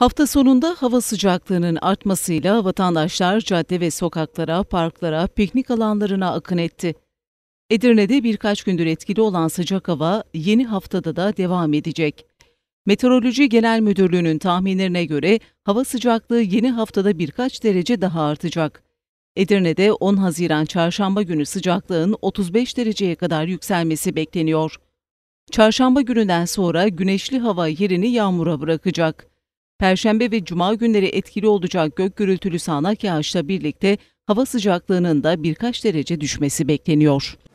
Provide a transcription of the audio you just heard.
Hafta sonunda hava sıcaklığının artmasıyla vatandaşlar cadde ve sokaklara, parklara, piknik alanlarına akın etti. Edirne'de birkaç gündür etkili olan sıcak hava yeni haftada da devam edecek. Meteoroloji Genel Müdürlüğü'nün tahminlerine göre hava sıcaklığı yeni haftada birkaç derece daha artacak. Edirne'de 10 Haziran çarşamba günü sıcaklığın 35 dereceye kadar yükselmesi bekleniyor. Çarşamba gününden sonra güneşli hava yerini yağmura bırakacak. Perşembe ve Cuma günleri etkili olacak gök gürültülü sağanak yağışla birlikte hava sıcaklığının da birkaç derece düşmesi bekleniyor.